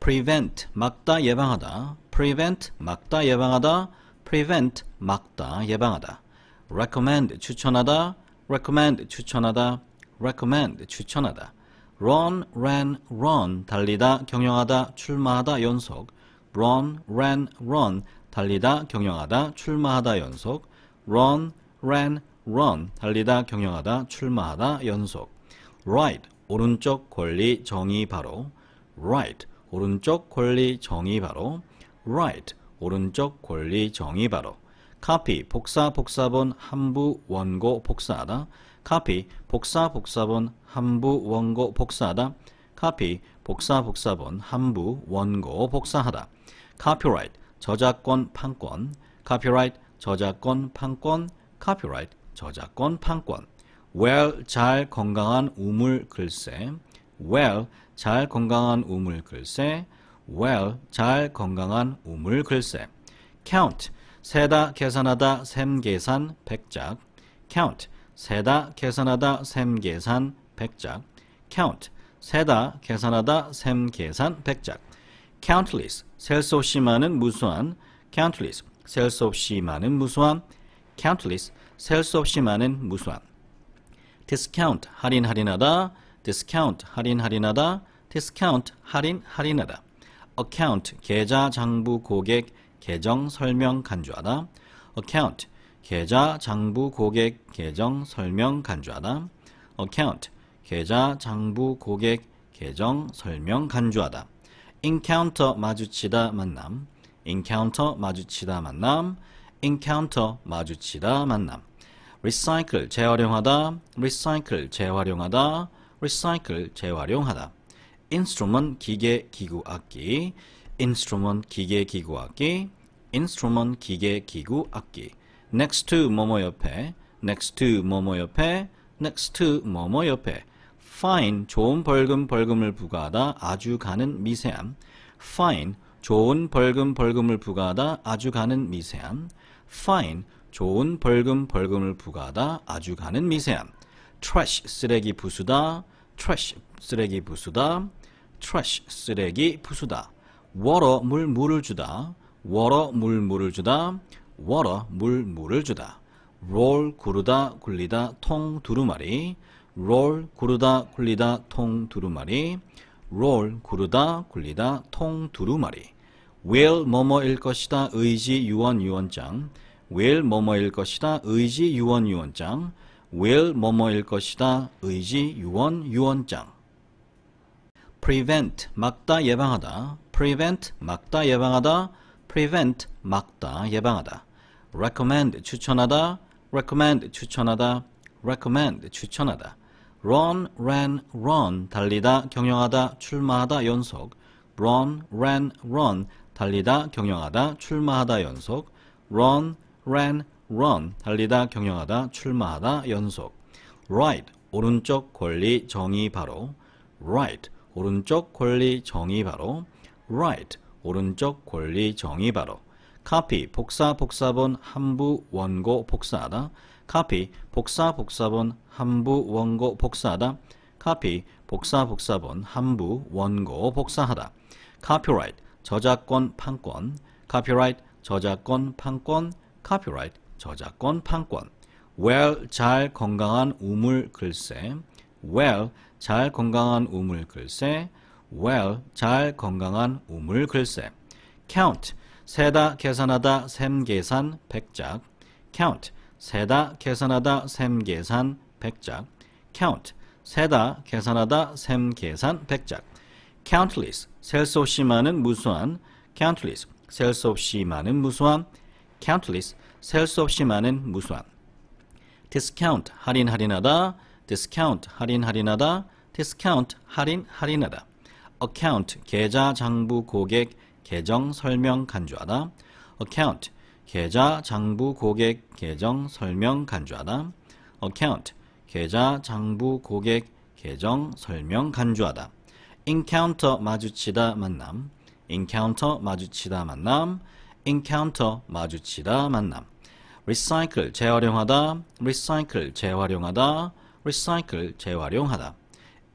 prevent 막다 예방하다 prevent 막다 예방하다 prevent 막다 예방하다 recommend 추천하다 recommend 추천하다 recommend 추천하다 run ran run 달리다 경영하다 출마하다 연속 run ran run 달리다 경영하다 출마하다 연속 run ran run 달리다 경영하다 출마하다 연속 right 오른쪽 권리 정의 바로 right 오른쪽 권리 정의 바로 right 오른쪽 권리 정의 바로 copy 복사 복사본 한부 원고 복사하다 copy 복사 복사본 한부 원고 복사하다 copy 복사 복사본 한부 원고 복사하다 copyright 저작권 판권 copyright 저작권 판권 copyright 저작권 판권 well 잘 건강한 우물 글쎄 well 잘 건강한 우물 글쎄 well 잘 건강한 우물 글쎄 count 세다 계산하다 셈 계산 백작 count 세다 계산하다 셈 계산 백작 count 세다 계산하다 셈 계산 백작 countless 셀 수 없이 많은 무수한 countless 셀 수 없이 많은 무수한 countless 셀 수 없이 많은 무수한 discount 할인 할인하다 discount 할인 할인하다 디스카운트 할인 할인하다 a c c o 계좌 장부 고객 계정 설명 간주하다 a c c o 계좌 장부 고객 계정 설명 간주하다 a c c o 계좌 장부 고객 계정 설명 간주하다 e n c o 마주치다 만남 e n c o 마주치다 만남 e n c o 마주치다 만남 recycle 재활용하다 r e c y 재활용하다 recycle 하다 instrument 기계 기구 악기 instrument 기계 기구 악기 instrument 기계 기구 악기 next to 뭐뭐 옆에 next to 뭐뭐 옆에 next to 뭐뭐 옆에 fine 좋은 벌금 벌금을 부과하다 아주 가는 미세함 fine 좋은 벌금 벌금을 부과하다 아주 가는 미세함 fine 좋은 벌금 벌금을 부과하다 아주 가는 미세함 trash 쓰레기 부수다 trash 쓰레기 부수다 trash 쓰레기 부수다 water 물 물을 주다 water 물 물을 주다 water 물 물을 주다 roll 구르다 굴리다 통 두루마리 roll 구르다 굴리다 통 두루마리 roll 구르다 굴리다 통 두루마리 will 뭐뭐일 것이다 의지 유언 유언장 will 뭐뭐일 것이다 의지 유언 유언장 will 뭐뭐일 것이다 의지 유언 유언장 prevent 막다 예방하다 prevent 막다 예방하다 prevent 막다 예방하다 recommend 추천하다 recommend 추천하다 recommend 추천하다 run ran run 달리다 경영하다 출마하다 연속 run ran run 달리다 경영하다 출마하다 연속 run ran run 달리다 경영하다 출마하다 연속 right 오른쪽 권리 정의 바로 right 오른쪽 권리 정의 바로 right 오른쪽 권리 정의 바로 copy 복사 복사본 함부 원고 복사하다 copy 복사 복사본 함부 원고 복사하다 copy 복사 복사본 함부 원고 복사하다 copyright 저작권 판권 copyright 저작권 판권 copyright 저작권 판권 well 잘 건강한 우물 글쎄 well 잘 건강한 우물 글쎄 well 잘 건강한 우물 글쎄 count 세다 계산하다 셈 계산 백작 count 세다 계산하다 셈 계산 백작 count 세다 계산하다 셈 계산 백작 countless 셀수 없이 많은 무수한 countless 셀 수 없이 많은 무수한 countless 셀 수 없이 많은 무수한 discount 할인 할인하다 discount 할인 할인하다 discount 할인 할인하다 account 계좌 장부 고객 계정 설명 간주하다 account 계좌 장부 고객 계정 설명 간주하다 account 계좌 장부 고객 계정 설명 간주하다 encounter 마주치다 만남 encounter 마주치다 만남 encounter 마주치다 만남 recycle 재활용하다 recycle 재활용하다 recycle 재활용하다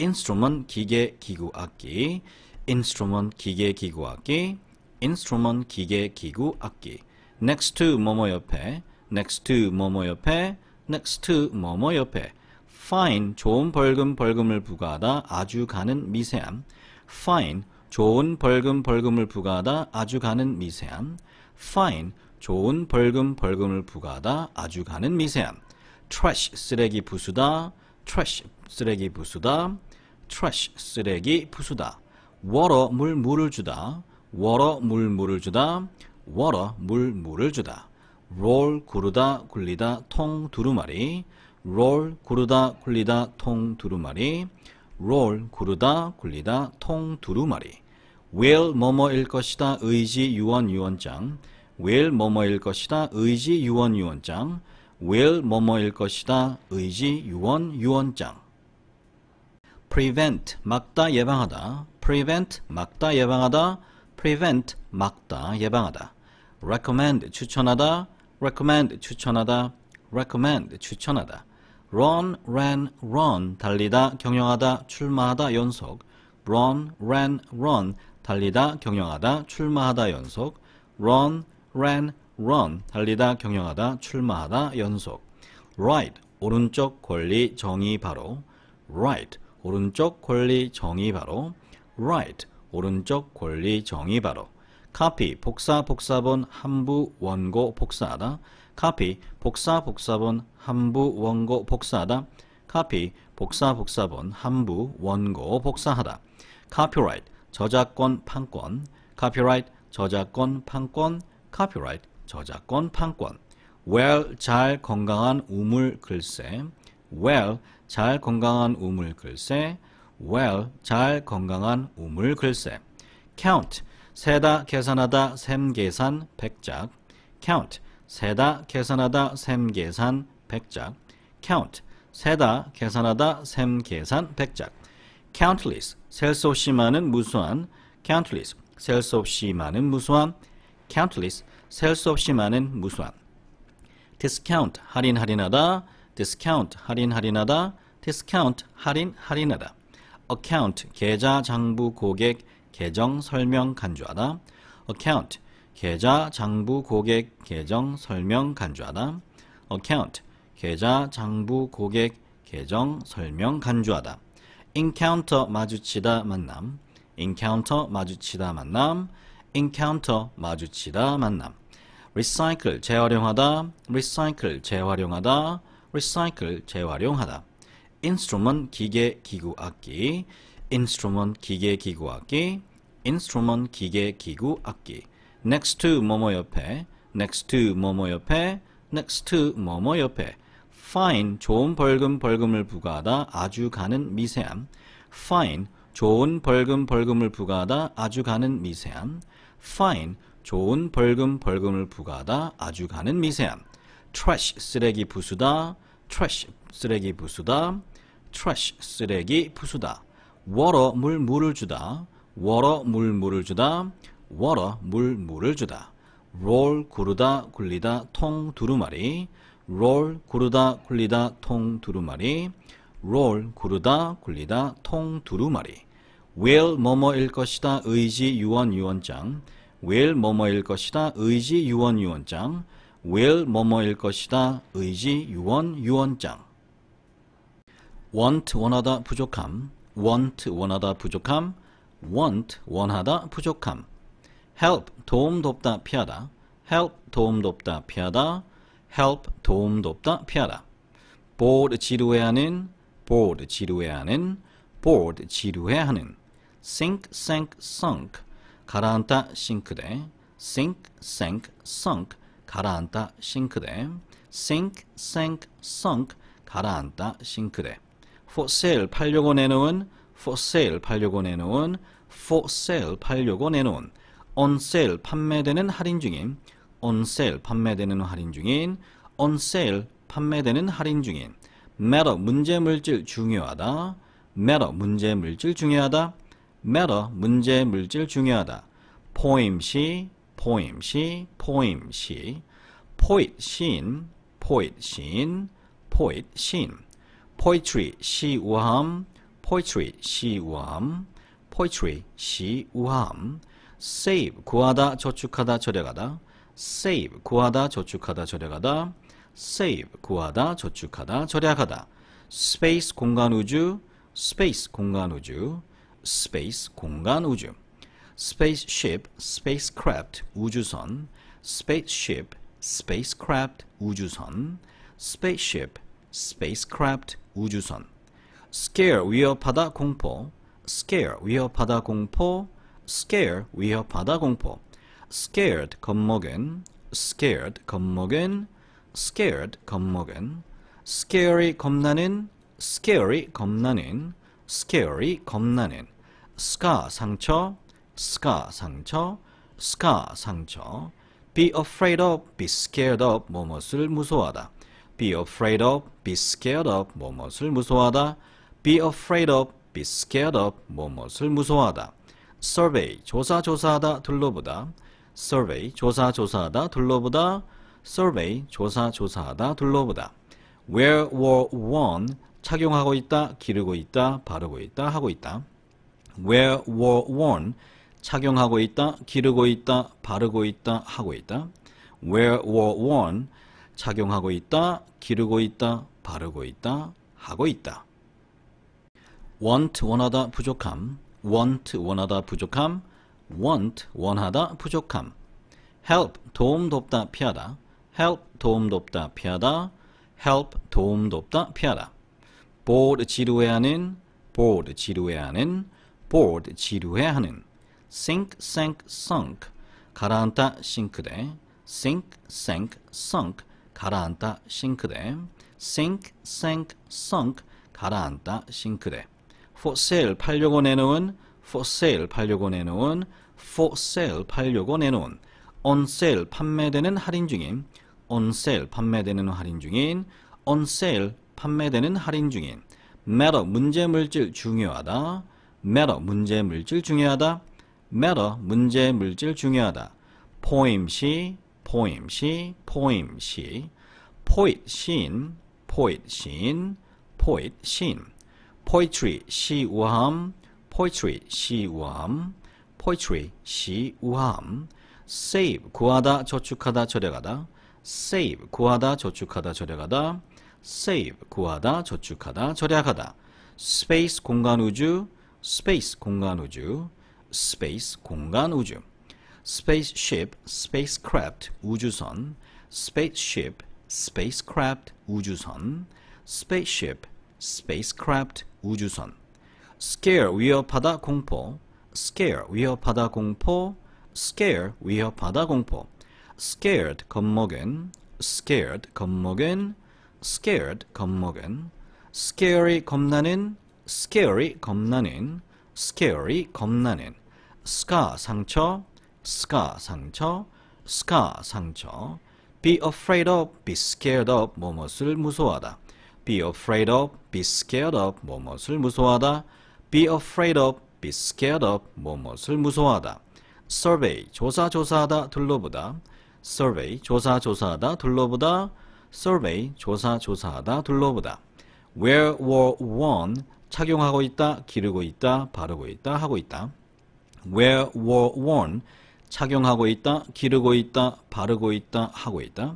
instrument 기계 기구 악기 instrument 기계 기구 악기 instrument 기계 기구 악기 next to 뭐뭐 옆에 next to 뭐뭐 옆에 next to 뭐뭐 옆에 fine 좋은 벌금 벌금을 부과하다 아주 가는 미세함 fine 좋은 벌금 벌금을 부과하다 아주 가는 미세함 fine 좋은 벌금 벌금을 부과하다 아주 가는 미세함 trash 쓰레기 부수다 trash 쓰레기 부수다 trash 쓰레기 부수다 water 물 물을 주다 water 물 물을 주다 water 물 물을 주다 roll 구르다 굴리다 통 두루마리 roll 구르다 굴리다 통 두루마리 roll 구르다 굴리다 통 두루마리 will 뭐뭐일 것이다 의지 유언 유언장 will 뭐뭐일 것이다 의지 유언 유언장 will 뭐뭐일 것이다. 의지, 유언, 유언장. prevent 막다 예방하다. prevent 막다 예방하다. prevent 막다 예방하다. recommend 추천하다. recommend 추천하다. recommend 추천하다. run, ran, run 달리다, 경영하다, 출마하다 연속. run, ran, run 달리다, 경영하다, 출마하다 연속. run, ran, run 달리다 경영하다 출마하다 연속 right 오른쪽 권리 정의 바로 right 오른쪽 권리 정의 바로 right 오른쪽 권리 정의 바로 copy 복사 복사본 함부 원고 복사하다 copy 복사 복사본 함부 원고 복사하다 copy 복사 복사본 함부 원고 복사하다 copyright 저작권 판권 copyright 저작권 판권 copyright 저작권, 판권. well 잘 건강한 우물 글쎄. well 잘 건강한 우물 글쎄. well 잘 건강한 우물 글쎄. count 세다 계산하다 셈 계산 백작. count 세다 계산하다 셈 계산 백작. count 세다 계산하다 셈 계산 백작. countless 셀 수 없이 많은 무수한 countless 셀 수 없이 많은 무수한 countless 셀수 없이 많은 무수한 discount 할인 할인하다 discount 할인 할인하다 discount 할인 할인하다 account 계좌 장부 고객 계정 설명 간주하다 account 계좌 장부 고객 계정 설명 간주하다 account 계좌 장부 고객 계정 설명 간주하다 encounter 마주치다 만남 encounter 마주치다 만남 encounter 마주치다 만남 recycle 재활용하다, recycle 재활용하다, recycle 재활용하다. instrument 기계 기구 악기, instrument 기계 기구 악기, instrument 기계 기구 악기. next to 뭐뭐 옆에, next to 뭐뭐 옆에, next to 뭐뭐 옆에. fine 좋은 벌금 벌금을 부과하다 아주 가는 미세함. fine 좋은 벌금 벌금을 부과하다 아주 가는 미세함. fine 좋은 벌금 벌금을 부과하다 아주 가는 미세함 trash 쓰레기 부수다 trash 쓰레기 부수다 trash 쓰레기 부수다 water 물 물을 주다 water 물 물을 주다 water 물 물을 주다 roll 구르다 굴리다 통 두루마리 roll 구르다 굴리다 통 두루마리 roll 구르다 굴리다 통 두루마리 will 뭐뭐일 것이다 의지 유언 유언장 will 뭐뭐일 것이다 의지 유언 유언장 will 뭐뭐일 것이다 의지 유언 유언장 want 원하다 부족함 want 원하다 부족함 want 원하다 부족함 help 도움 돕다 피하다 help 도움 돕다 피하다 help 도움 돕다 피하다 bored 지루해하는 bored 지루해하는 bored 지루해하는 sink sank sunk 가라앉다 싱크대 sink sank sunk 가라앉다 싱크대 sink sank sunk 가라앉다 싱크대 for sale 팔려고 내놓은 for sale 팔려고 내놓은 for sale 팔려고 내놓은 on sale 판매되는 할인 중인 on sale 판매되는 할인 중인 on sale 판매되는 할인 중인 matter 문제 물질 중요하다 matter 문제 물질 중요하다 matter 문제 물질 중요하다. poem 시, poem 시, poem 시, poet 시인, poet 시인, poet 시인, poetry 시 우함, poetry 시 우함, poetry 시 우함, save 구하다 저축하다 절약하다, save 구하다 저축하다 절약하다, save 구하다 저축하다 절약하다, space 공간 우주, space 공간 우주, space 공간 우주 spaceship spacecraft 우주선 spaceship spacecraft 우주선 spaceship spacecraft 우주선 scare 위협하다 공포 scare 위협하다 공포 scare 위협하다 공포 scared 겁먹은 scared 겁먹은 scared 겁먹은 scary 겁나는 scary 겁나는 scary 겁나는 스카 상처, 스카 상처, 스카 상처. be afraid of, be scared of 무엇을 무서워하다. be afraid of, be scared of 무엇을 무서워하다. be afraid of, be scared of 무엇을 무서워하다. survey 조사 조사하다 둘러보다. survey 조사 조사하다 둘러보다. survey 조사 조사하다 둘러보다. w h e r e w e r e o n e 착용하고 있다, 기르고 있다, 바르고 있다, 하고 있다. wear, wore, worn 착용하고 있다, 기르고 있다, 바르고 있다, 하고 있다. wear, wore, worn 착용하고 있다, 기르고 있다, 바르고 있다, 하고 있다. want 원하다 부족함 want 원하다 부족함 want 원하다 부족함 help 도움 돕다 피하다 help 도움 돕다 피하다 help 도움 돕다 피하다 bored 지루해하는 bored 지루해하는 bored 지루해하는 sink sank sunk 가라앉다 싱크대 sink sank sunk 가라앉다 싱크대 sink sank sunk 가라앉다 싱크대 for sale 팔려고 내놓은 for sale 팔려고 내놓은 for sale 팔려고 내놓은 on sale 판매되는 할인 중인 on sale 판매되는 할인 중인 on sale 판매되는 할인 중인 matter 문제 물질 중요하다 matter 문제 물질 중요하다. matter 문제 물질 중요하다. poem 시 poem 시 poem 시 poet 시인 poet 시인 poet 시인 poetry 시 우함 poetry 시 우함 poetry 시 우함 save 구하다 저축하다 절약하다 save 구하다 저축하다 절약하다 save 구하다 저축하다 절약하다 space 공간 우주 space 공간 우주, space 공간 우주, spaceship, spacecraft 우주선, spaceship, spacecraft 우주선, spaceship, spacecraft 우주선, scare 위협하다 공포, scare 위협하다 공포, scare 위협하다 공포, scared 겁먹은, scared 겁먹은, scared 겁먹은, scary 겁나는 scary 겁나는 scary 겁나는 scar 상처 scar 상처 scar 상처 be afraid of be scared of 뭐뭇을 무서워하다 be afraid of be scared of 뭐뭇을 무서워하다 be afraid of be scared of 뭐뭇을 무서워하다 survey 조사 조사하다 둘러보다 survey 조사 조사하다 둘러보다 survey 조사 조사하다 둘러보다 where war won 착용하고 있다, 기르고 있다, 바르고 있다, 하고 있다. wear, wore, worn 착용하고 있다, 기르고 있다, 바르고 있다, 하고 있다.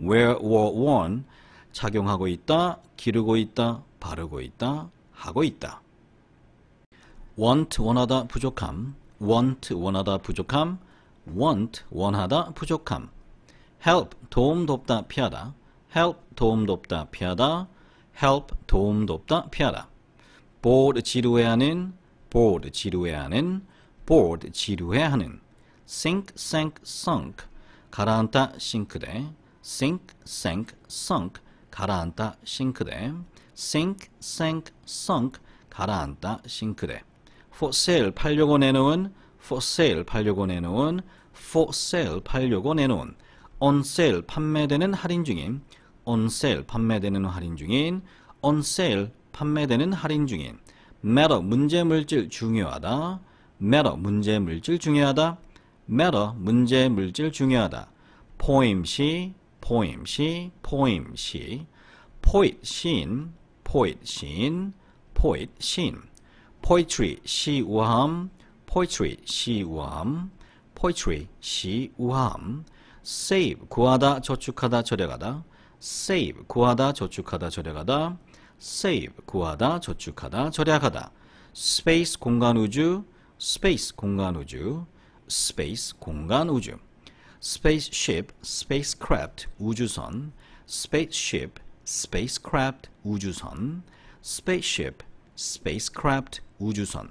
wear, wore, worn 착용하고 있다, 기르고 있다, 바르고 있다, 하고 있다. want, 원하다, 부족함 want, 원하다, 부족함 want, 원하다, 부족함 help, 도움, 돕다, 피하다 help, 도움, 돕다, 피하다 help, 도움, 돕다, 피하다 bored 지루해하는 bored 지루해하는 bored 지루해하는 sink sank sunk 가라앉다 싱크대 sink sank sunk 가라앉다 싱크대 sink sank sunk 가라앉다 싱크대 for sale 팔려고 내놓은 for sale 팔려고 내놓은 for sale 팔려고 내놓은 on sale 판매되는 할인 중인 on sale 판매되는 할인 중인 on sale 판매되는 할인 중인 matter 문제물질 중요하다 matter 문제물질 중요하다 matter 문제물질 중요하다 poem시 poem시 poem시 poet 시인 poet 시인 poet 시인 poetry 시 우함 poetry 시 우함 poetry 시 우함 save 구하다 저축하다 절약하다 save 구하다 저축하다 절약하다 save 구하다, 저축하다, 절약하다. space 공간 우주, space 공간 우주, space 공간 우주. spaceship, spacecraft 우주선, spaceship, spacecraft 우주선, spaceship, spacecraft 우주선.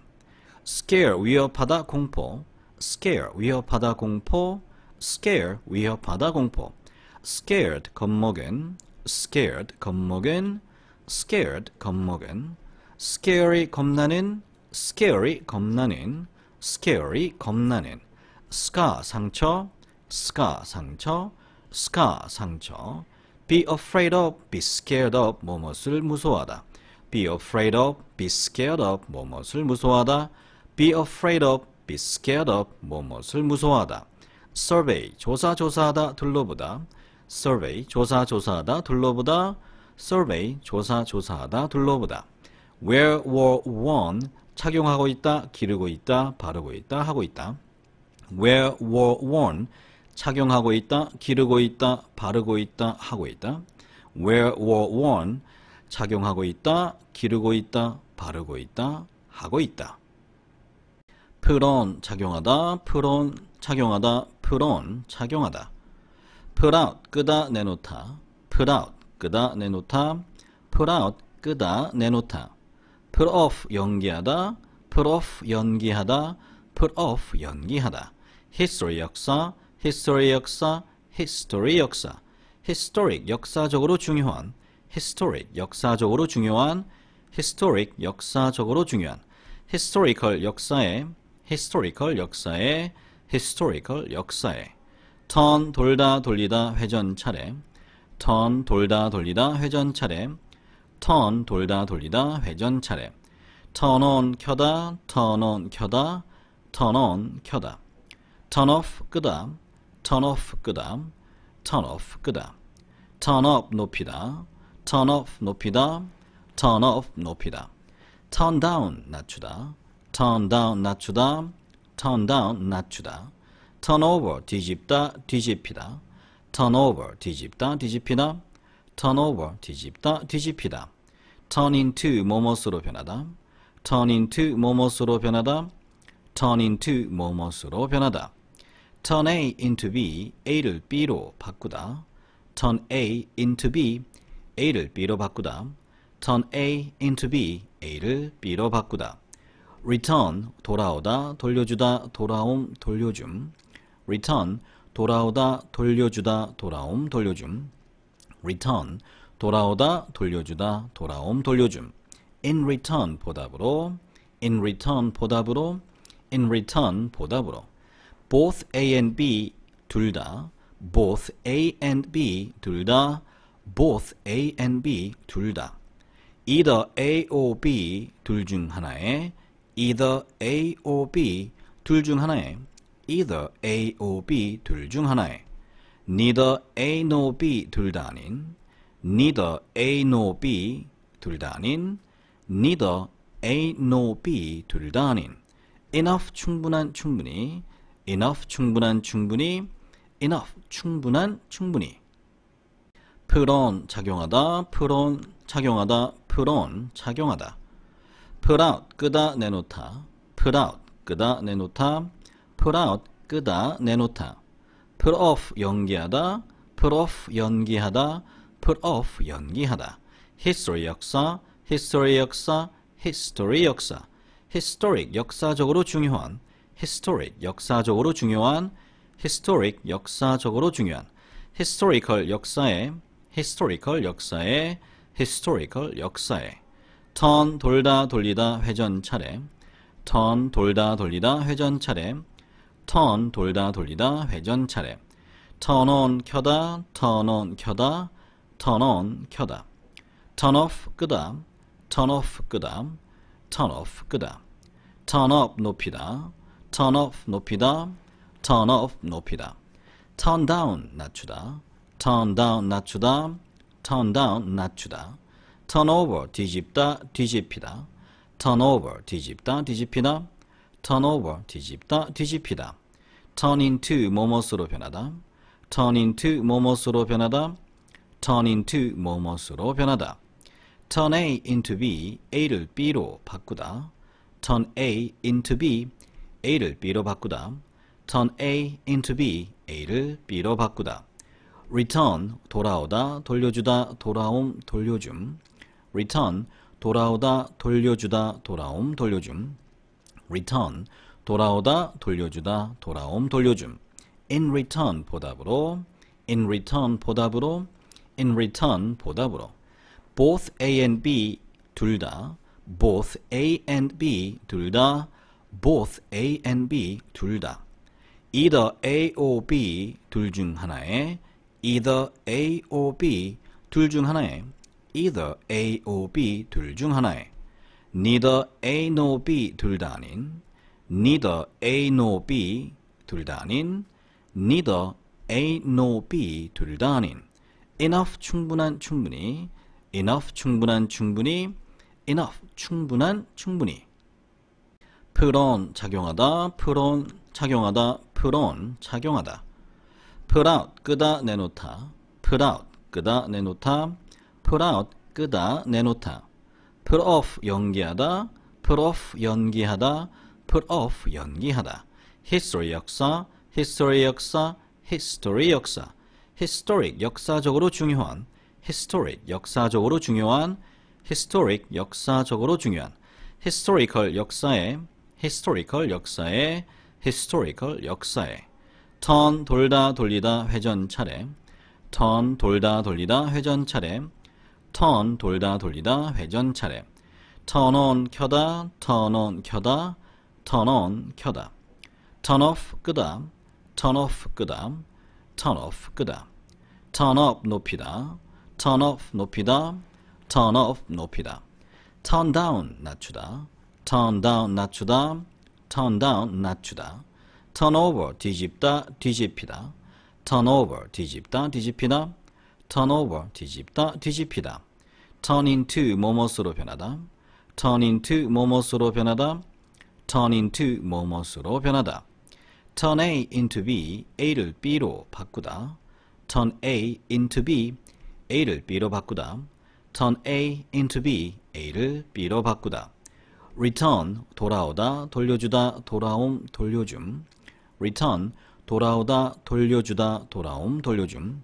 scare 위협하다 공포, scare 위협하다 공포, scare 위협하다 공포. scared 겁먹은, scared 겁먹은 scared 겁먹은 scary 겁나는 scary 겁나는 scary 겁나는 scar 상처 scar 상처 scar 상처 be afraid of be scared of 뭐뭇을 무서워하다 be afraid of be scared of 뭐뭇을 무서워하다 be afraid of be scared of 뭐뭇을 무서워하다 survey 조사 조사하다 둘러보다 survey 조사 조사하다 둘러보다 survey, 조사, 조사하다, 둘러보다. w h e r were worn, 착용하고 있다, 기르고 있다, 바르고 있다, 하고 있다. w h e r were worn, 착용하고 있다, 기르고 있다, 바르고 있다, 하고 있다. w h e r were worn, 착용하고 있다, 기르고 있다, 바르고 있다, 하고 있다. put 착용하다, put 착용하다, put 착용하다. put 끄다, 내놓다. put 끄다 내놓다 put out 끄다 내놓다 put off 연기하다 put off 연기하다 put off 연기하다 history 역사 history 역사 history 역사 historic 역사적으로 중요한 historic 역사적으로 중요한 historic 역사적으로 중요한 historical 역사에 historical 역사에 historical 역사에 turn 돌다 돌리다 회전 차례 turn 돌다 돌리다 회전 차례 turn 돌다 돌리다 회전 차례 turn on 켜다 turn on 켜다 turn on 켜다 turn off 끄다 turn off 끄다 turn off 끄다 turn up 높이다 turn off 높이다 turn off 높이다 turn down 낮추다 turn down 낮추다 turn down 낮추다 turn over 뒤집다 뒤집히다 turnover 뒤집다 뒤집히다 turnover 뒤집다 뒤집히다 turn into 뭐뭐스로 변하다 turn into 뭐뭐스로 변하다 turn into 뭐뭐스로 변하다 turn A into B A를 B로 바꾸다 turn A into B A를 B로 바꾸다 turn A into B A를 B로 바꾸다 return 돌아오다 돌려주다 돌아옴 돌려줌 return 돌아오다 돌려주다 돌아옴 돌려줌 return 돌아오다 돌려주다 돌아옴 돌려줌 in return 보답으로 in return 보답으로 in return 보답으로 both A and B 둘다 both A and B 둘다 both A and B 둘다 either A or B 둘 중 하나에 either A or B 둘 중 하나에 either A or B 둘 중 하나에 neither A nor B 둘 다 아닌 neither A nor B 둘다 아닌 neither A nor B 둘다 아닌 enough 충분한 충분히 enough 충분한 충분히 enough 충분한 충분히 put on 착용하다 put on 착용하다 put on 착용하다 put out 끄다 내놓다 put out 끄다 내놓다 put out 끄다 내놓다 put off 연기하다 put off 연기하다 put off 연기하다 history 역사 history 역사 history 역사 historic 역사적으로 중요한 historic 역사적으로 중요한 historic 역사적으로 중요한 historical 역사에 historical 역사에 historical 역사에 turn 돌다 돌리다 회전 차례 turn 돌다 돌리다 회전 차례 turn 돌다 돌리다 회전 차례 turn on 켜다 turn on 켜다 turn on 켜다 turn off 끄다 turn off 끄다 turn off 끄다 turn up 높이다 turn off 높이다 turn off 높이다 turn down 낮추다 turn down 낮추다 turn down 낮추다 turn over 뒤집다 뒤집히다 turn over 뒤집다 뒤집히다 turn over 뒤집다 뒤집히다 turn into 뭐뭐스로 변하다 turn into 뭐뭐스로 변하다 turn into 뭐뭐스로 변하다 turn A into B, A를 B로 바꾸다 turn A into B, A를 B로 바꾸다 turn A into B, A를 B로 바꾸다 return 돌아오다 돌려주다 돌아옴 돌려줌 return 돌아오다 돌려주다 돌아옴 돌려줌 return 돌아오다, 돌려주다, 돌아옴, 돌려줌. in return 보답으로 in return 보답으로 in return 보답으로 both A and B 둘 다 both A and B 둘 다 both A and B 둘 다 either A or B 둘 중 하나에 either A or B 둘 중 하나에 either A or B 둘 중 하나에 neither A nor B 둘 다 아닌 neither A nor B 둘다 아닌 neither A nor B 둘 다 아닌 enough 충분한 충분히 enough 충분한 충분히 enough 충분한 충분히 put on 착용하다 put on 착용하다 put on 착용하다 put out 끄다 내놓다 put out 끄다 내놓다 put out 끄다 내놓다 put off 연기하다 put off 연기하다 put off 연기하다. history 역사, history 역사, history 역사. historic 역사적으로 중요한 historic 역사적으로 중요한 historic 역사적으로 중요한 historical 역사에 historical 역사에 historical 역사에 turn 돌다 돌리다 회전 차례 turn 돌다 돌리다 회전 차례 turn 돌다 돌리다 회전 차례 turn on 켜다 turn on 켜다 turn on 켜다 turn off 끄다 turn off 끄다 turn off 끄다 turn up 높이다 turn off 높이다 turn off 높이다 turn down 낮추다 turn down 낮추다 turn down 낮추다 turn over 뒤집다 뒤집히다 turn over 뒤집다 뒤집히다 turn over 뒤집다 뒤집히다 turn into 뭐뭐스로 변하다 turn into 뭐뭐스로 변하다 turn into 뭐뭐으로 변하다. turn A into B, A를 B로 바꾸다. turn A into B, A를 B로 바꾸다. turn A into B, A를 B로 바꾸다. return, 돌아오다, 돌려주다, 돌아옴, 돌려줌. return, 돌아오다, 돌려주다, 돌아옴, 돌려줌.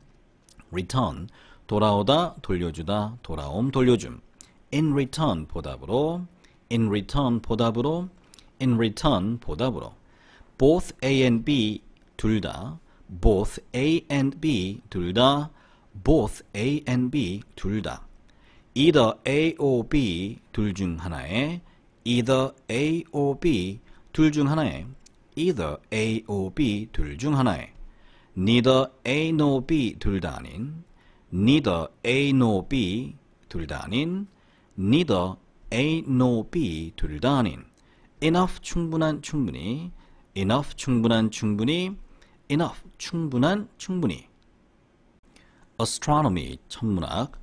return, 돌아오다, 돌려주다, 돌아옴, 돌려줌. in return 보답으로 in return 보답으로 in return 보답으로 both A and B 둘다 both A and B 둘다 both A and B 둘다 either A or B 둘 중 하나에 either A or B 둘 중 하나에 either A or B 둘 중 하나에 neither A nor B 둘 다 아닌 neither A nor B 둘 다 아닌 neither A nor B 둘 다 아닌 enough 충분한 충분히 enough 충분한 충분히 enough 충분한 충분히 astronomy 천문학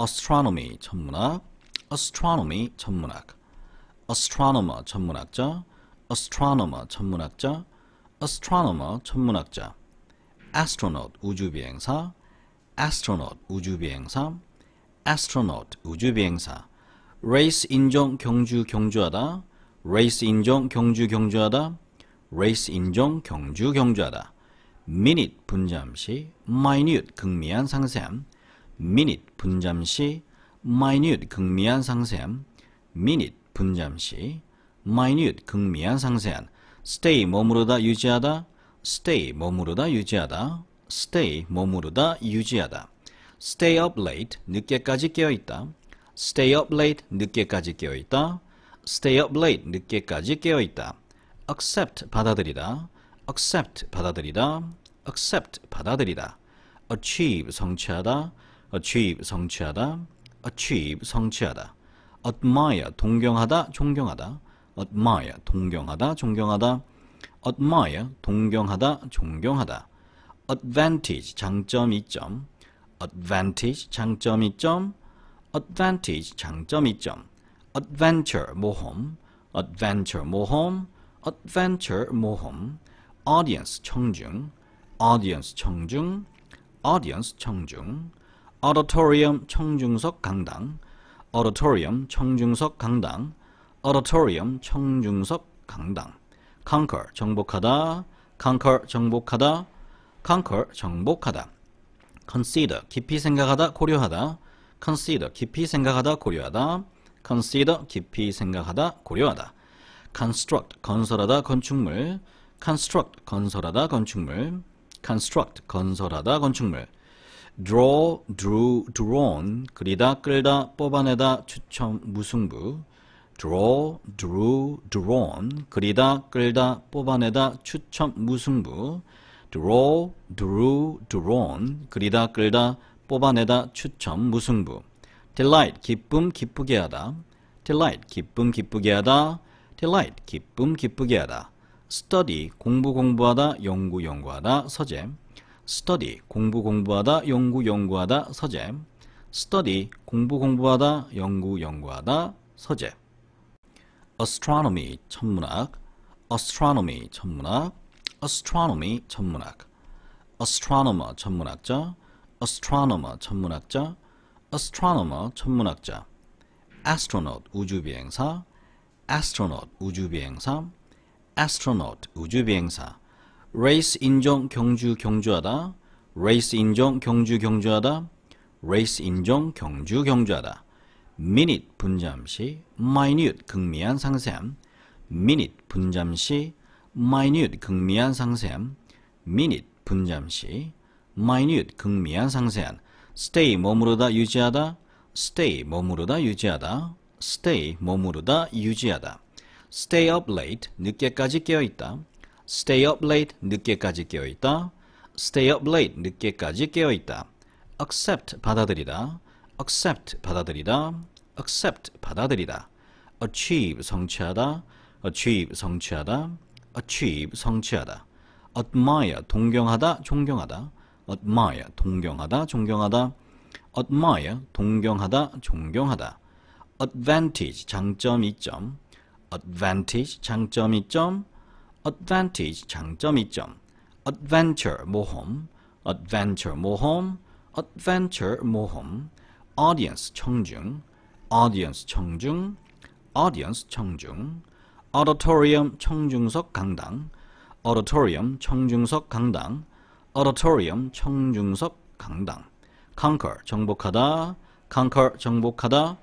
astronomy 천문학 astronomy 천문학 astronomer 천문학자 astronomer 천문학자 astronomer 천문학자 astronaut 우주비행사 astronaut 우주비행사 astronaut 우주비행사 race 인종 경주 경주하다 레이스 인정 경주 경주하다 레이스 인정 경주 경주하다 minute 분잠시 minute 극미한 상세함 minute 분잠시 minute 극미한 상세함 minute 분잠시 minute 극미한 상세한 stay 머무르다 유지하다 stay 머무르다 유지하다 stay 머무르다 유지하다 stay up late 늦게까지 깨어 있다 stay up late 늦게까지 깨어 있다 stay up late 늦게까지 깨어 있다. accept 받아들이다. accept 받아들이다. accept 받아들이다. achieve 성취하다. achieve 성취하다. achieve 성취하다. admire 동경하다 존경하다. admire 동경하다 존경하다. admire 동경하다 존경하다. advantage 장점 2점 advantage 장점 2점 advantage 장점 2점 adventure 모험, adventure 모험, adventure 모험, audience 청중, audience 청중, audience 청중, auditorium 청중석 강당, auditorium 청중석 강당, auditorium 청중석 강당, conquer 정복하다, conquer 정복하다, conquer 정복하다, consider 깊이 생각하다 고려하다, consider 깊이 생각하다 고려하다 consider 깊이 생각하다, 고려하다. construct 건설하다 건축물, construct 건설하다 건축물, construct 건설하다 건축물. draw, drew, drawn 그리다, 끌다, 뽑아내다, 추첨, 무승부. draw, drew, drawn 그리다, 끌다, 뽑아내다, 추첨, 무승부. draw, drew, drawn 그리다, 끌다, 뽑아내다, 추첨, 무승부. delight 기쁨 기쁘게 하다 delight 기쁨 기쁘게 하다 delight 기쁨 기쁘게 하다 study 공부 공부하다 연구 연구하다 서점 study 공부 공부하다 연구 연구하다 서점 study 공부 공부하다 연구 연구하다 서재 astronomy 천문학 astronomy 천문학 astronomy 천문학 astronomer 천문학자 astronomer 천문학자 astronomer 천문학자 astronaut 우주비행사 astronaut 우주비행사 astronaut 우주비행사 race 인종 경주 경주하다 race 인종 경주 경주하다 race 인종 경주 경주하다 minute 분점시 minute 극미한 상세함 minute 분점시 minute 극미한 상세함 minute 분점시 minute 극미한 상세함 stay 머무르다 유지하다 stay 머무르다 유지하다 stay 머무르다 유지하다 stay up late 늦게까지 깨어 있다 stay up late 늦게까지 깨어 있다 stay up late 늦게까지 깨어 있다 accept 받아들이다 accept 받아들이다 accept 받아들이다 achieve 성취하다 achieve 성취하다 achieve 성취하다 admire 동경하다 존경하다 admire 동경하다 존경하다 admire 동경하다 존경하다 advantage 장점 이점 advantage 장점 이점 advantage 장점 이점 adventure 모험 adventure 모험 adventure 모험 audience 청중 audience 청중 audience 청중 auditorium 청중석 강당 auditorium 청중석 강당 auditorium 청중석 강당 conquer 정복하다 conquer 정복하다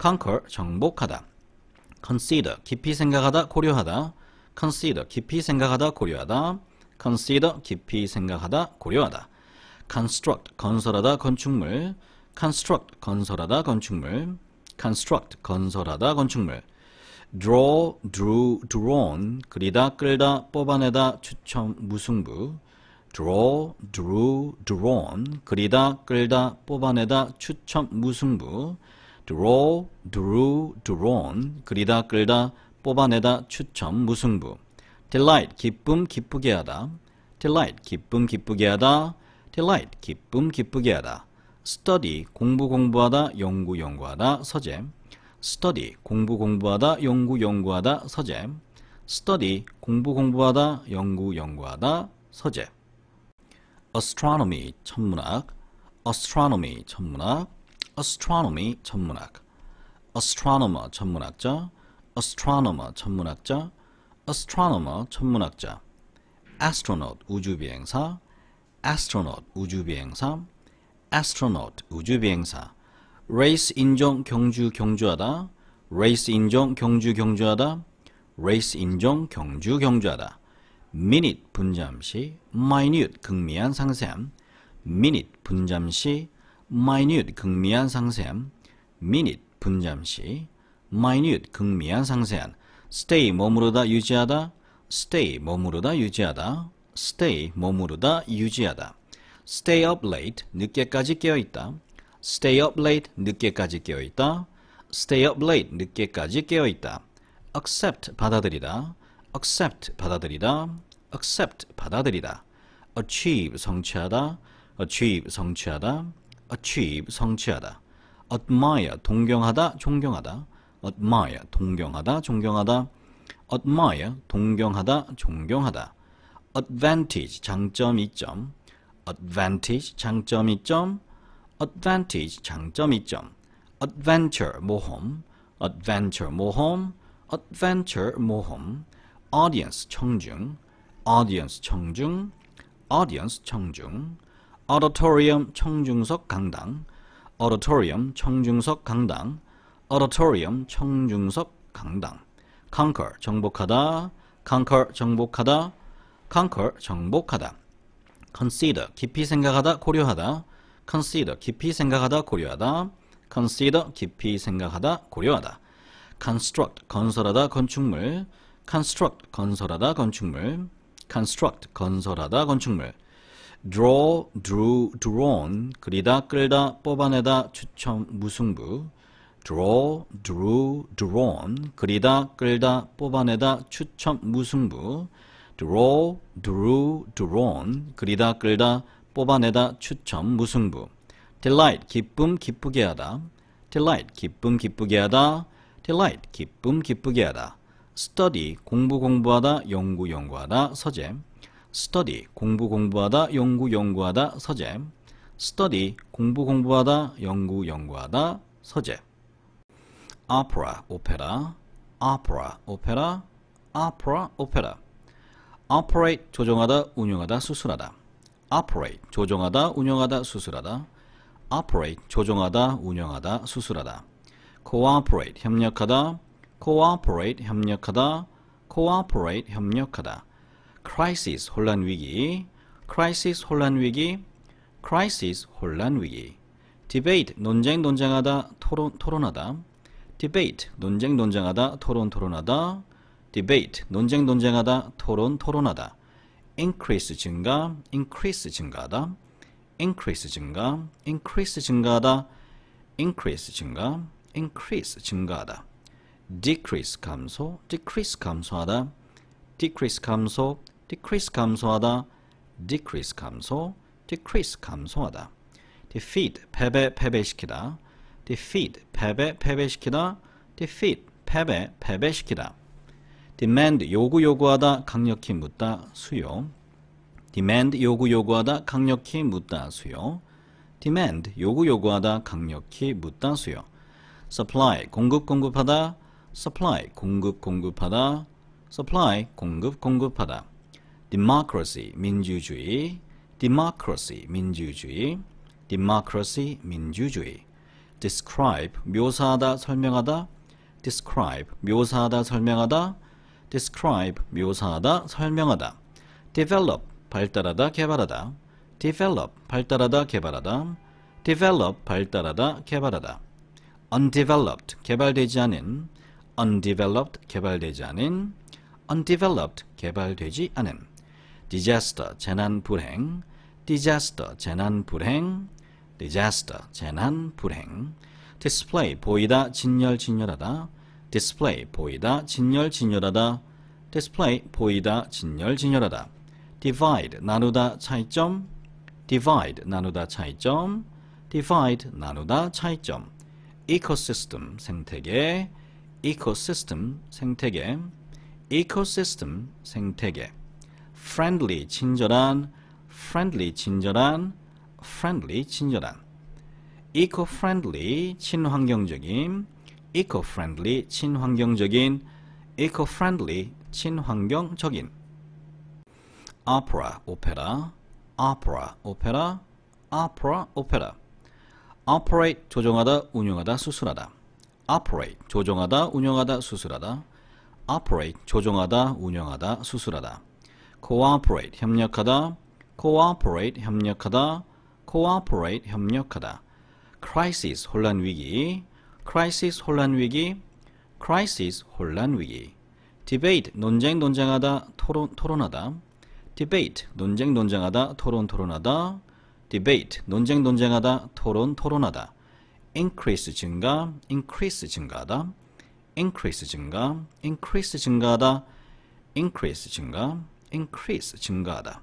conquer 정복하다 consider 깊이 생각하다 고려하다 consider 깊이 생각하다 고려하다 consider 깊이 생각하다 고려하다 construct 건설하다 건축물 construct 건설하다 건축물 construct 건설하다 건축물 draw drew drawn 그리다 끌다 뽑아내다 추첨 무승부 draw, drew, drawn, 그리다, 끌다, 뽑아내다, 추첨, 무승부 draw, drew, drawn, 그리다, 끌다, 뽑아내다, 추첨, 무승부 delight, 기쁨, 기쁘게 하다 delight, 기쁨, 기쁘게 하다 delight, 기쁨, 기쁘게 하다 study, 공부, 공부하다, 연구, 연구하다, 서재 study, 공부, 공부하다, 연구, 연구하다, 서재 study, 공부, 공부하다, 연구, 연구하다, 서재 astronomy 천문학, astronomy 천문학, astronomy 천문학, astronomer 천문학자, astronomer 천문학자, astronomer 천문학자, astronaut 우주비행사, astronaut 우주비행사, astronaut 우주비행사, race 인종 경주 경주하다, race 인종 경주 경주하다, race 인종 경주 경주하다. minute 분점시 minute 극미한 상세함 minute 분점시 minute 극미한 상세함 minute 분점시 minute 극미한 상세함 stay 머무르다 유지하다 stay 머무르다 유지하다 stay 머무르다 유지하다 stay up late 늦게까지 깨어 있다 stay up late 늦게까지 깨어 있다 stay up late 늦게까지 깨어 있다 accept 받아들이다 accept 받아들이다 accept 받아들이다 achieve 성취하다 achieve 성취하다 achieve 성취하다 admire 동경하다 존경하다 admire 동경하다 존경하다 admire 동경하다 존경하다 advantage 장점 이점 advantage 장점 이점 advantage 장점 이점 adventure 모험 adventure 모험 adventure 모험 audience 청중, audience 청중, audience 청중, auditorium 청중석 강당, auditorium 청중석 강당, auditorium 청중석 강당, conquer 정복하다, conquer 정복하다, conquer 정복하다, consider 깊이 생각하다 고려하다, consider 깊이 생각하다 고려하다, consider 깊이 생각하다 고려하다, construct 건설하다 건축물, construct 건설하다 건축물 construct 건설하다 건축물 draw, drew, drawn 그리다, 끌다, 뽑아내다, 추첨, 무승부 draw, drew, drawn 그리다, 끌다, 뽑아내다, 추첨, 무승부 draw, drew, drawn 그리다, 끌다, 뽑아내다, 추첨, 무승부 delight, 기쁨, 기쁘게 하다 delight, 기쁨, 기쁘게 하다 delight, 기쁨, 기쁘게 하다 study 공부 공부하다 연구 연구하다 서재 study 공부 공부하다 연구 연구하다 서재 study 공부 공부하다 연구 연구하다 서재 opera 오페라 opera 오페라 opera 오페라 operate 조정하다 운영하다 수술하다 operate 조정하다 운영하다 수술하다 operate 조정하다 운영하다 수술하다 cooperate 협력하다 cooperate 협력하다 cooperate 협력하다 crisis 혼란 위기 crisis 혼란 위기 crisis 혼란 위기 debate 논쟁 논쟁하다 토론 토론하다 debate 논쟁 논쟁하다 토론 토론하다 debate 논쟁 논쟁하다 토론 토론하다 increase 증가 increase 증가하다 increase 증가 increase 증가하다 increase 증가 increase 증가하다 decrease 감소, decrease 감소하다, decrease 감소, decrease 감소하다, decrease 감소, decrease 감소하다. defeat 패배 패배시키다, defeat 패배 패배시키다, defeat 패배 패배시키다. demand 요구 요구하다 강력히 묻다 수요. demand 요구 요구하다 강력히 묻다 수요. demand 요구 요구하다 강력히 묻다 수요. supply 공급 공급하다 supply 공급 공급하다 supply 공급 공급하다 democracy 민주주의 democracy 민주주의 democracy 민주주의 describe 묘사하다 설명하다 describe 묘사하다 설명하다 describe 묘사하다 설명하다 develop 발달하다 개발하다 develop 발달하다 개발하다 develop 발달하다 개발하다 undeveloped 개발되지 않은 undeveloped 개발되지 않은 undeveloped 개발되지 않은 disaster 재난 불행 disaster 재난 불행 disaster 재난 불행 display 보이다 진열 진열하다 display 보이다 진열 진열하다 display 보이다 진열 진열하다 divide 나누다 차이점 divide 나누다 차이점 divide 나누다 차이점 ecosystem 생태계 ecosystem 생태계 ecosystem 생태계 friendly 친절한 friendly 친절한 friendly 친절한 eco-friendly 친환경적인 eco-friendly 친환경적인 eco-friendly 친환경적인 opera 오페라 opera 오페라 opera 오페라 operate 조종하다 운영하다 수술하다 operate 조종하다, 운영하다, 수술하다. operate 조종하다, 운영하다, 수술하다. cooperate 협력하다. cooperate 협력하다. cooperate 협력하다. crisis 혼란 위기. crisis 혼란 위기. crisis 혼란 위기. debate 논쟁 논쟁하다, 토론 토론하다. debate 논쟁 논쟁하다, 토론 토론하다. debate 논쟁 논쟁하다, 토론 토론하다. increase 증가, increase 증가하다, increase 증가, increase 증가하다, increase 증가, increase 증가하다,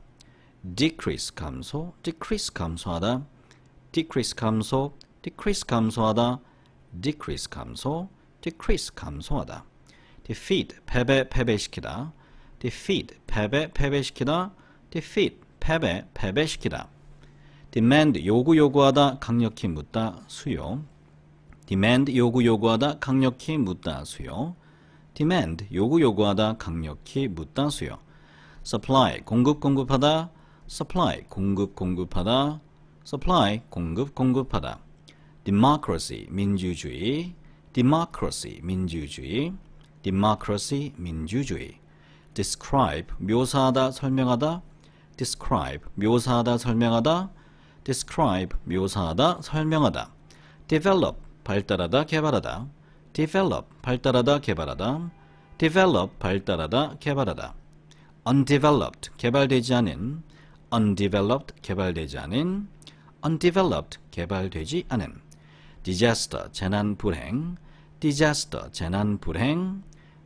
decrease 감소, decrease 감소하다, decrease 감소, decrease 감소하다, decrease 감소, decrease 감소하다, defeat 패배 패배시키다, defeat 패배 패배시키다, defeat 패배 패배시키다. demand 요구 요구하다 강력히 묻다 수요 demand 요구 요구하다 강력히 묻다 수요 demand 요구 요구하다 강력히 묻다 수요 supply 공급 공급하다 supply 공급 공급하다 supply 공급 공급하다 democracy 민주주의 democracy 민주주의 democracy 민주주의 describe 묘사하다 설명하다 describe 묘사하다 설명하다 describe 묘사하다, 설명하다. develop 발달하다, 개발하다. develop 발달하다, 개발하다. develop 발달하다, 개발하다. undeveloped 개발되지 않은 undeveloped 개발되지 않은 undeveloped 개발되지 않은 disaster 재난 불행 disaster 재난 불행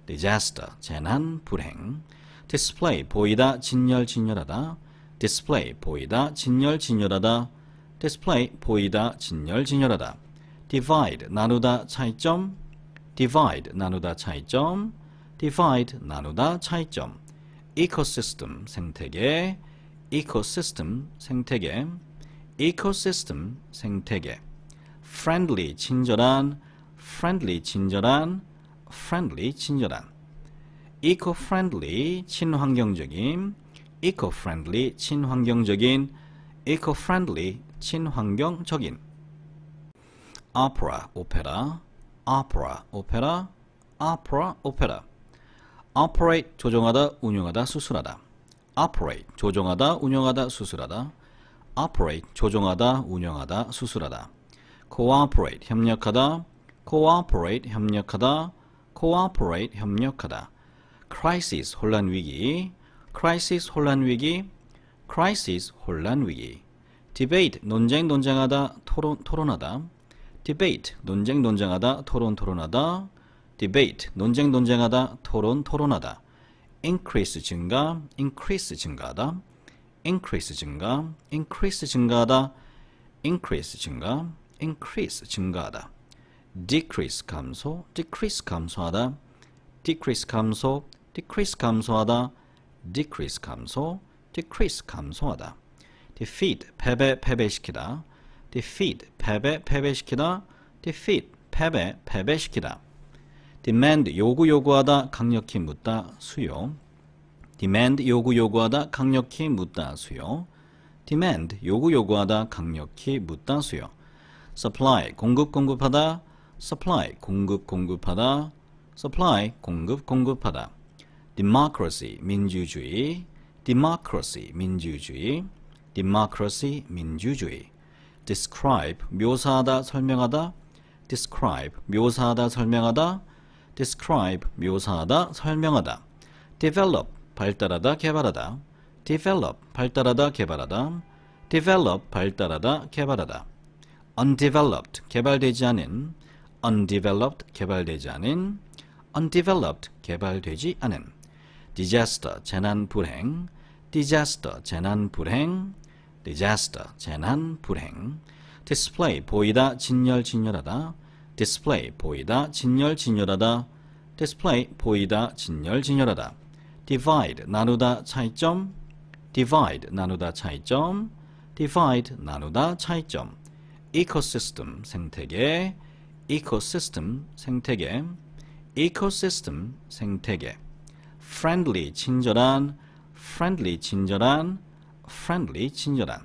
disaster 재난 불행 display 보이다 진열 진열하다 display 보이다 진열 진열하다 display 보이다 진열 진열하다 divide 나누다 차이점 divide 나누다 차이점 divide 나누다 차이점 ecosystem 생태계 ecosystem 생태계 ecosystem 생태계 friendly 친절한 friendly 친절한 friendly 친절한 eco friendly 친환경적인 eco-friendly 친환경적인 eco-friendly 친환경적인 opera 오페라 opera 오페라 opera 오페라 operate 조종하다 운영하다 수술하다 operate 조종하다 운영하다 수술하다 operate 조종하다 운영하다 수술하다 cooperate 협력하다 cooperate 협력하다 cooperate 협력하다 crisis 혼란 위기 crisis 혼란 위기, crisis 혼란 위기, debate 논쟁 논쟁하다 토론 토론하다, debate 논쟁 논쟁하다 토론 토론하다, debate 논쟁 논쟁하다 토론 토론하다, increase 증가, increase 증가하다, increase 증가, increase 증가하다, increase 증가, increase 증가하다, decrease 감소, decrease 감소하다, decrease 감소, decrease 감소하다 decrease 감소, decrease 감소하다. defeat 패배 패배시키다. defeat 패배 패배시키다. defeat 패배 패배시키다. demand 요구 요구하다 강력히 묻다 수요. demand 요구 요구하다 강력히 묻다 수요. demand 요구 요구하다 강력히 묻다 수요. supply 공급 공급하다 supply 공급 공급하다 supply 공급 공급하다 democracy 민주주의 democracy 민주주의 democracy 민주주의 describe 묘사하다 설명하다 describe 묘사하다 설명하다 describe 묘사하다 설명하다 develop 발달하다 개발하다 develop 발달하다 개발하다 develop 발달하다 개발하다 undeveloped 개발되지 않은 undeveloped 개발되지 않은 undeveloped 개발되지 않은 disaster 재난 불행 disaster 재난 불행 disaster 재난 불행 display 보이다 진열 진열하다 display 보이다 진열 진열하다 display 보이다 진열 진열하다 divide 나누다 차이점 divide 나누다 차이점 divide 나누다 차이점 ecosystem 생태계 ecosystem 생태계 ecosystem 생태계 friendly 친절한 friendly 친절한 friendly 친절한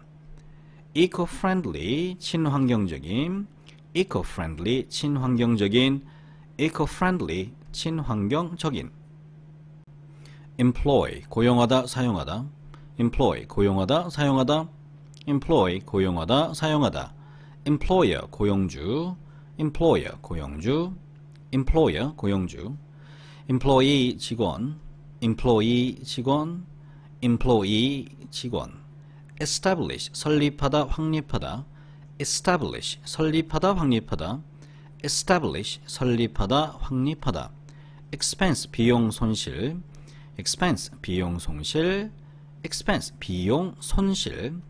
eco friendly 친환경적인 eco friendly 친환경적인 eco friendly 친환경적인 employ 고용하다 사용하다 employ 고용하다 사용하다 employ 고용하다 사용하다 employer 고용주 employer 고용주 employer 고용주 employee 직원 employee 직원, employee 직원, establish 설립하다 확립하다, establish 설립하다 확립하다, establish 설립하다 확립하다, expense 비용 손실, expense 비용 손실, expense 비용 손실,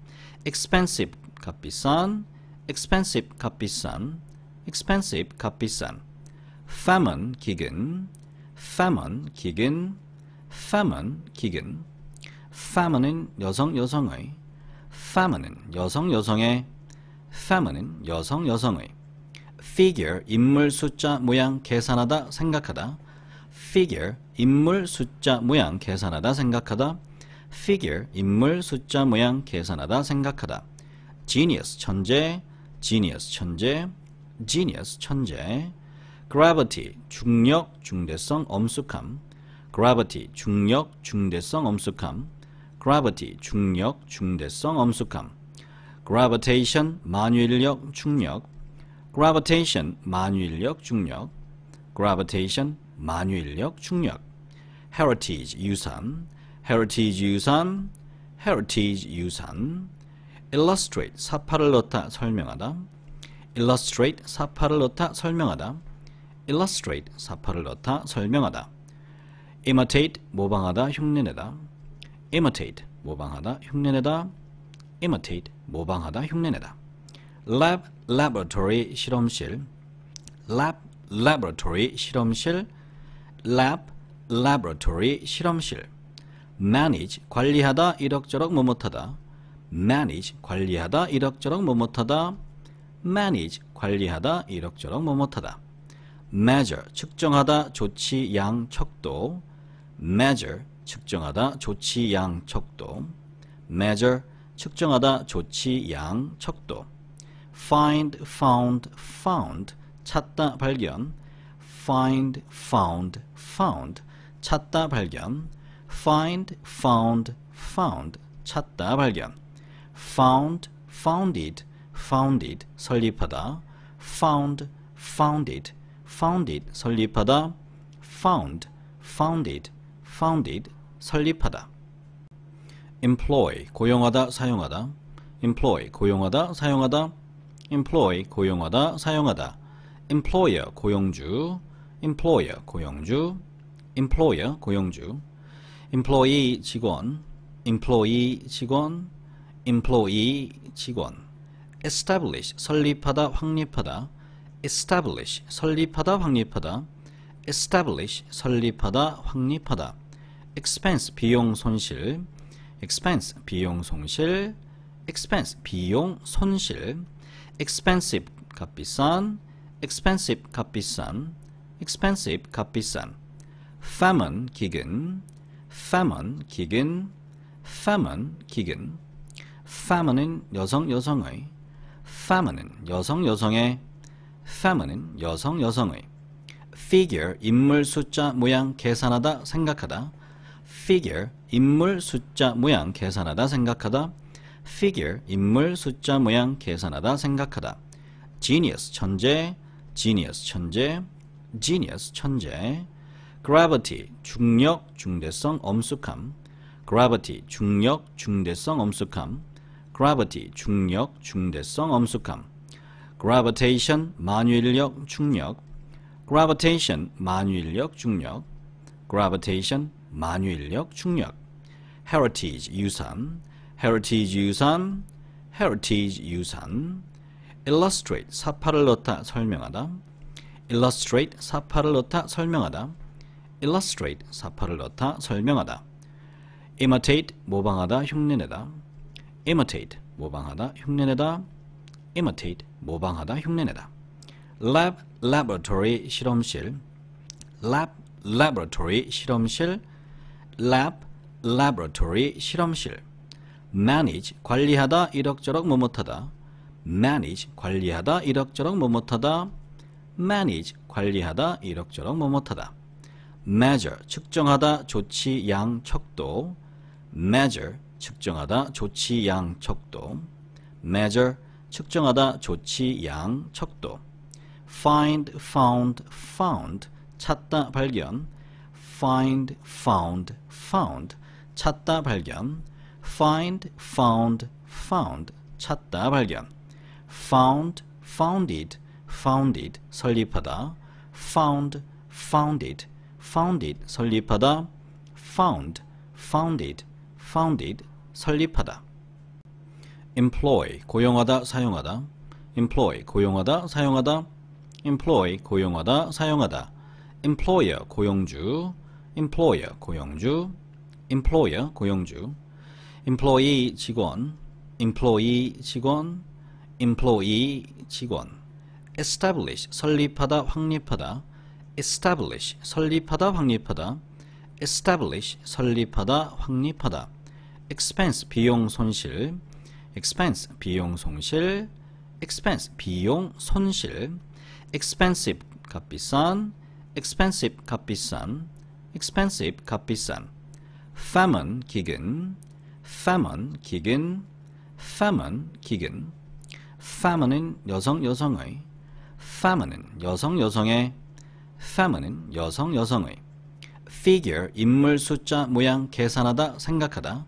expensive 값비싼, expensive 값비싼, expensive 값비싼, famine 기근, famine 기근 famine 기근 famine은 여성 여성의 famine은 여성 여성의 famine은 여성 여성의 figure 인물 숫자 모양 계산하다 생각하다 figure 인물 숫자 모양 계산하다 생각하다 figure 인물 숫자 모양 계산하다 생각하다 genius 천재 genius 천재 genius 천재 gravity 중력 중대성 엄숙함 gravity 중력, 중대성, 엄숙함 gravity 중력, 중대성, 엄숙함 gravitation 만유인력, 중력 gravitation 만유인력, 중력 gravitation 만유인력, 중력 heritage 유산 heritage 유산 heritage 유산 illustrate 사파를 넣다 설명하다 illustrate 사파를 넣다 설명하다 illustrate 사파를 넣다 설명하다 imitate 모방하다 흉내내다 imitate 모방하다 흉내내다 imitate 모방하다 흉내내다 lab laboratory 실험실 lab laboratory 실험실 lab laboratory 실험실 manage 관리하다 이럭저럭 뭐뭇하다 manage 관리하다 이럭저럭 뭐뭇하다 manage 관리하다 이럭저럭 뭐뭇하다 measure 측정하다 조치 양 척도 measure 측정하다 조치 양 척도 measure 측정하다 조치 양 척도 find found found 찾다 발견 find found found 찾다 발견 find found found 찾다 발견 found founded founded 설립하다 found founded founded 설립하다 found founded founded 설립하다 employ 고용하다 사용하다 employ 고용하다 사용하다 employ 고용하다 사용하다 employer 고용주 employer 고용주 employer 고용주 employee 직원 employee 직원 employee 직원 establish 설립하다 확립하다 establish 설립하다 확립하다 establish 설립하다 확립하다 expense 비용 손실 expense 비용 손실 expense 비용 손실 expensive 값비싼 expensive 값비싼 expensive 값비싼 famine 기근 famine 기근 famine 기근 famine은 여성 여성의 famine은 여성 여성의 famine은 여성 여성의 figure 인물 숫자 모양 계산하다 생각하다 figure 인물 숫자 모양 계산하다 생각하다 figure 인물 숫자 모양 계산하다 생각하다 genius 천재 genius 천재 genius 천재 gravity 중력 중대성 엄숙함 gravity 중력 중대성 엄숙함 gravity 중력 중대성 엄숙함 gravitation 만유인력 중력 gravitation 만유인력 중력 gravitation 만유인력 중력 heritage 유산 heritage 유산 heritage 유산 illustrate 사파를 넣다 설명하다 illustrate 사파를 넣다 설명하다 illustrate 사파를 넣다 설명하다 imitate 모방하다 흉내내다 imitate 모방하다 흉내내다 imitate 모방하다 흉내내다 lab laboratory 실험실 lab laboratory 실험실 lab, laboratory, 실험실 manage, 관리하다, 이럭저럭 뭐뭇하다 manage, 관리하다, 이럭저럭 뭐뭇하다 manage, 관리하다, 이럭저럭 뭐뭇하다 measure, 측정하다, 조치, 양, 척도 measure, 측정하다, 조치, 양, 척도 measure, 측정하다, 조치, 양, 척도 find, found, found, 찾다, 발견 find, found, found 찾다 발견 find, found, found 찾다 발견 found, founded, founded 설립하다 found, founded, founded 설립하다 found, founded, founded 설립하다 employ 고용하다 사용하다 employ 고용하다 사용하다 employ 고용하다 사용하다 employer 고용주 employer 고용주 employer 고용주 employee 직원 employee 직원 employee 직원 establish 설립하다 확립하다 establish 설립하다 확립하다 establish 설립하다 확립하다 expense 비용 손실 expense 비용 손실 expense 비용 손실 expensive 값비싼 expensive 값비싼 expensive 값비싼 famine 기근 famine 기근 famine 기근 famine은 여성 여성의 famine은 여성 여성의 famine은 여성 여성의 figure 인물 숫자 모양 계산하다 생각하다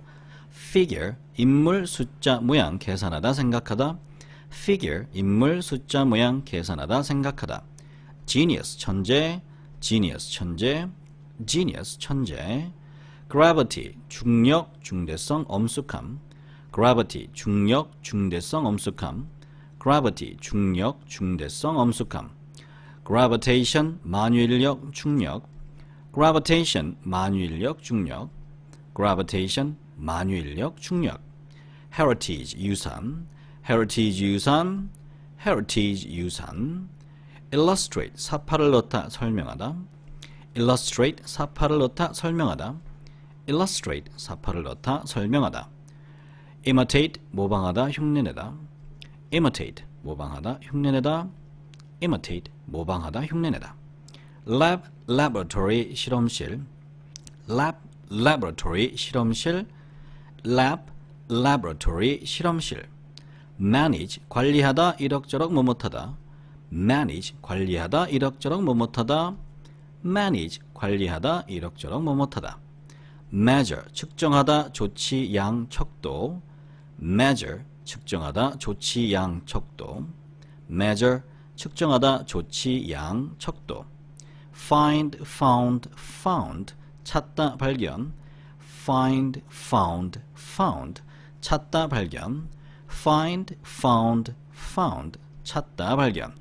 figure 인물 숫자 모양 계산하다 생각하다 figure 인물 숫자 모양 계산하다 생각하다 genius 천재 genius 천재 genius 천재 gravity 중력 중대성 엄숙함 gravity 중력 중대성 엄숙함 gravity 중력 중대성 엄숙함 gravitation 만유인력 중력 gravitation 만유인력 중력 gravitation 만유인력 중력 heritage 유산 heritage 유산 heritage 유산 illustrate 사파를 넣다 설명하다 illustrate 사파를 넣다 설명하다 illustrate 사파를 넣다 설명하다 imitate 모방하다 흉내내다 imitate 모방하다 흉내내다 imitate 모방하다 흉내내다 lab laboratory 실험실 lab laboratory 실험실 lab laboratory 실험실 manage 관리하다 이럭저럭 뭐뭇하다 manage 관리하다 이럭저럭 뭐뭇하다 manage 관리하다 이럭저럭 뭐뭇하다 measure 측정하다 조치 양 척도 measure 측정하다 조치 양 척도 measure 측정하다 조치 양 척도 find found found 찾다 발견 find found found 찾다 발견 find found found 찾다 발견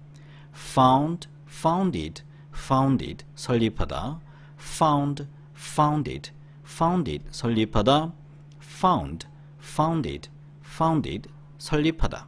found founded founded 설립하다 found founded founded 설립하다 found founded founded 설립하다